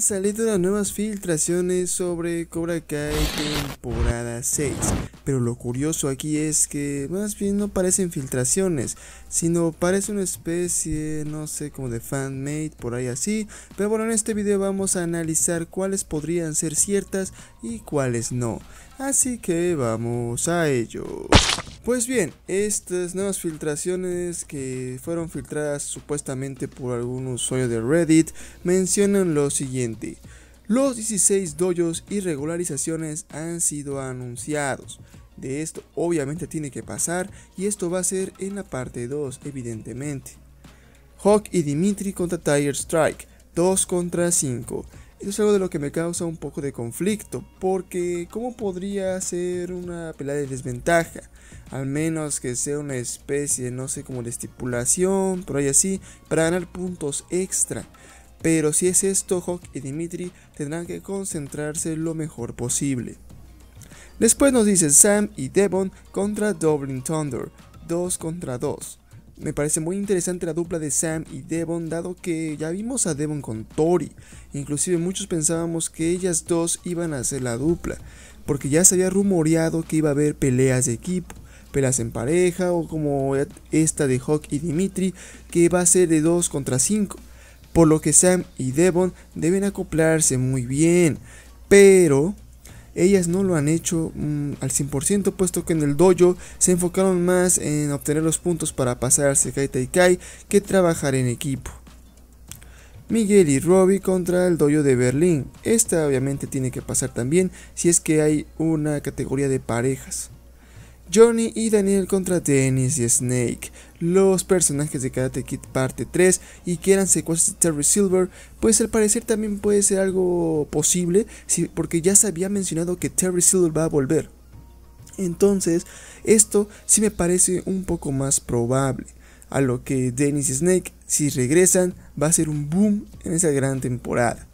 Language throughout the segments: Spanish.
salido las nuevas filtraciones sobre Cobra Kai temporada 6, pero lo curioso aquí es que más bien no parecen filtraciones, sino parece una especie, no sé, como de fanmade, por ahí así, pero bueno, en este video vamos a analizar cuáles podrían ser ciertas y cuáles no, así que vamos a ello. Pues bien, estas nuevas filtraciones que fueron filtradas supuestamente por algún usuario de Reddit mencionan lo siguiente. Los 16 dojos y regularizaciones han sido anunciados. De esto obviamente tiene que pasar y esto va a ser en la parte 2 evidentemente. Hawk y Dimitri contra Tiger Strike, 2 contra 5. Esto es algo de lo que me causa un poco de conflicto, porque ¿cómo podría ser una pelea de desventaja? Al menos que sea una especie, no sé, cómo de estipulación, pero hay así, para ganar puntos extra. Pero si es esto, Hawk y Dimitri tendrán que concentrarse lo mejor posible. Después nos dicen Sam y Devon contra Dublin Thunder, 2 contra 2. Me parece muy interesante la dupla de Sam y Devon, dado que ya vimos a Devon con Tori. Inclusive muchos pensábamos que ellas dos iban a hacer la dupla, porque ya se había rumoreado que iba a haber peleas de equipo, peleas en pareja o como esta de Hawk y Dimitri, que va a ser de 2 contra 5 por lo que Sam y Devon deben acoplarse muy bien, pero ellas no lo han hecho mm, al 100% puesto que en el dojo se enfocaron más en obtener los puntos para pasar al Sekai Kai que trabajar en equipo. Miguel y Robbie contra el dojo de Berlín. Esta obviamente tiene que pasar también si es que hay una categoría de parejas. Johnny y Daniel contra Dennis y Snake, los personajes de Karate Kid parte 3 y que eran secuaces de Terry Silver, pues al parecer también puede ser algo posible, porque ya se había mencionado que Terry Silver va a volver. Entonces, esto sí me parece un poco más probable. A lo que Dennis y Snake, si regresan, va a ser un boom en esa gran temporada.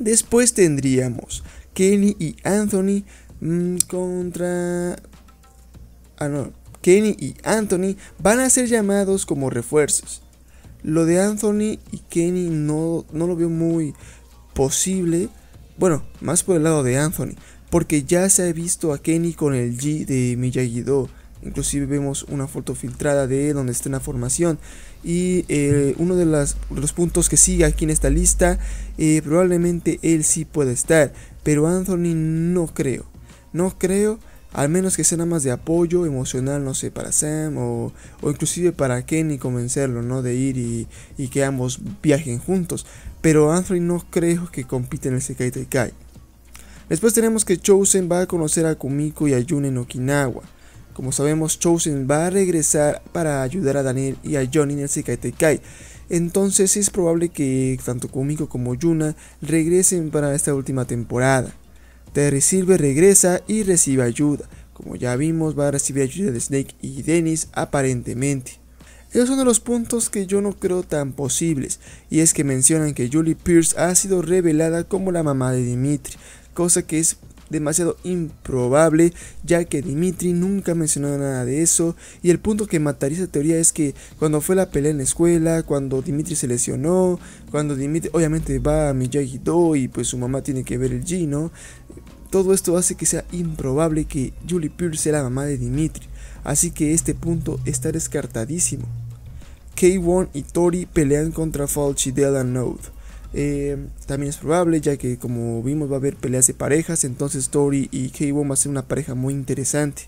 Después tendríamos Kenny y Anthony mm, contra Ah, Kenny y Anthony van a ser llamados como refuerzos. Lo de Anthony y Kenny no, lo veo muy posible. Bueno, más por el lado de Anthony. Porque ya se ha visto a Kenny con el G de Miyagi-Do. Inclusive vemos una foto filtrada de él donde está en la formación. Y eh, uno de, los puntos que sigue aquí en esta lista, eh, probablemente él sí puede estar. Pero Anthony no creo. No creo al menos que sea nada más de apoyo emocional, no sé, para Sam o, o inclusive para Kenny convencerlo, ¿no? De ir y, que ambos viajen juntos. Pero Anthony no creo que compiten en el Sekai Kai. Después tenemos que Chosen va a conocer a Kumiko y a Yuna en Okinawa. Como sabemos, Chosen va a regresar para ayudar a Daniel y a Johnny en el Sekai Kai. Entonces es probable que tanto Kumiko como Yuna regresen para esta última temporada. Terry Silver regresa y recibe ayuda. Como ya vimos, va a recibir ayuda de Snake y Dennis aparentemente. Es uno de los puntos que yo no creo tan posibles, y es que mencionan que Julie Pierce ha sido revelada como la mamá de Dimitri, cosa que es demasiado improbable, ya que Dimitri nunca mencionó nada de eso, y el punto que mataría esa teoría es que cuando fue la pelea en la escuela, cuando Dimitri se lesionó, cuando Dimitri obviamente va a Miyagi-Do y pues su mamá tiene que ver el G, ¿no? Todo esto hace que sea improbable que Julie Pierce sea la mamá de Dimitri, así que este punto está descartadísimo. K1 y Tori pelean contra Falchi de Node eh, también es probable, ya que como vimos va a haber peleas de parejas, entonces Tori y k va a ser una pareja muy interesante.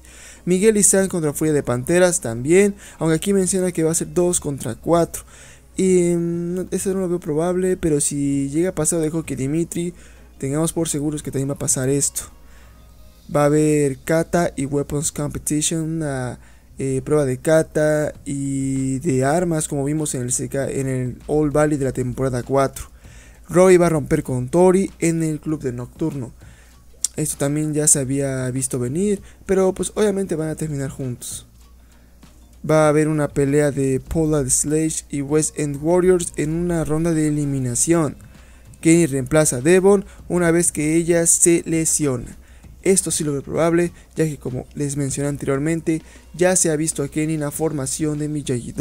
Miguel y Sam contra Furia de Panteras también, aunque aquí menciona que va a ser 2 contra 4. Y mm, eso no lo veo probable, pero si llega a pasar, dejo que Dimitri tengamos por seguros que también va a pasar esto. Va a haber Kata y Weapons Competition, una eh, prueba de kata y de armas como vimos en el, en el All Valley de la temporada 4. Roy va a romper con Tori en el club de Nocturno. Esto también ya se había visto venir, pero pues obviamente van a terminar juntos. Va a haber una pelea de de Slash y West End Warriors en una ronda de eliminación. Kenny reemplaza a Devon una vez que ella se lesiona. Esto sí lo ve probable, ya que como les mencioné anteriormente, ya se ha visto a Kenny en la formación de miyagi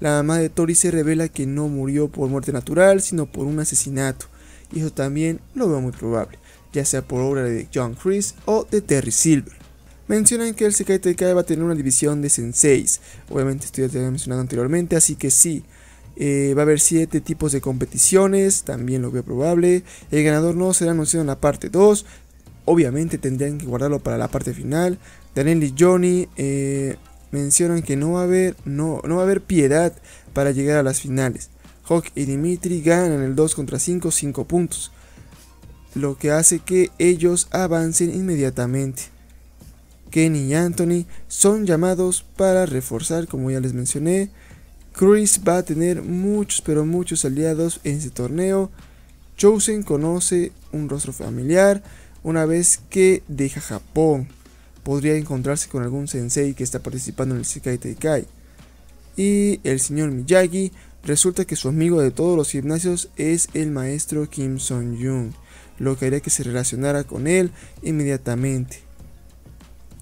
la mamá de Tori se revela que no murió por muerte natural, sino por un asesinato, y eso también lo veo muy probable, ya sea por obra de John Chris o de Terry Silver. Mencionan que el Sekai Kai va a tener una división de senseis, obviamente esto ya te había mencionado anteriormente, así que sí, eh, va a haber 7 tipos de competiciones, también lo veo probable. El ganador no será anunciado en la parte 2. Obviamente tendrían que guardarlo para la parte final. Daniel Johnny eh, mencionan que no va a haber, no, no va a haber piedad para llegar a las finales. Hawk y Dimitri ganan el 2 contra 5, 5 puntos, lo que hace que ellos avancen inmediatamente. Kenny y Anthony son llamados para reforzar, como ya les mencioné. Chris va a tener muchos, pero muchos aliados en este torneo. Chosen conoce un rostro familiar una vez que deja Japón podría encontrarse con algún sensei que está participando en el Sekai Kai. Y el señor Miyagi resulta que su amigo de todos los gimnasios es el maestro Kim Song-jung, lo que haría que se relacionara con él inmediatamente.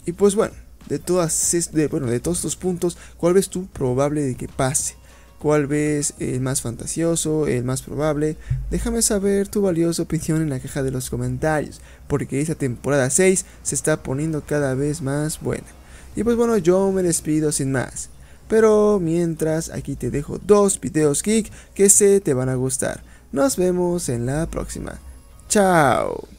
Y pues bueno, de, bueno, de todos estos puntos, ¿cuál ves tú probable de que pase? cuál ves el más fantasioso, el más probable. Déjame saber tu valiosa opinión en la caja de los comentarios, porque esa temporada 6 se está poniendo cada vez más buena. Y pues bueno, yo me despido sin más. Pero mientras, aquí te dejo dos videos geek que se te van a gustar. Nos vemos en la próxima. Chao.